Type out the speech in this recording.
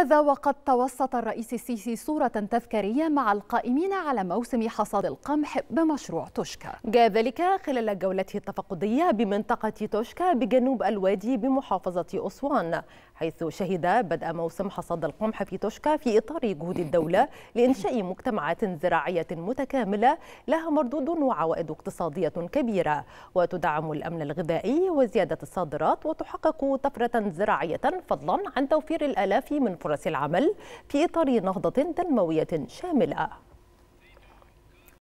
هذا وقد توسط الرئيس السيسي صورة تذكارية مع القائمين على موسم حصاد القمح بمشروع توشكا جاء ذلك خلال جولته التفقدية بمنطقة توشكا بجنوب الوادي بمحافظة أسوان حيث شهد بدء موسم حصاد القمح في توشكا في إطار جهود الدولة لإنشاء مجتمعات زراعية متكاملة لها مردود وعوائد اقتصادية كبيرة وتدعم الأمن الغذائي وزيادة الصادرات وتحقق طفرة زراعية فضلا عن توفير الآلاف من فرص فرص العمل في إطار نهضة تنموية شاملة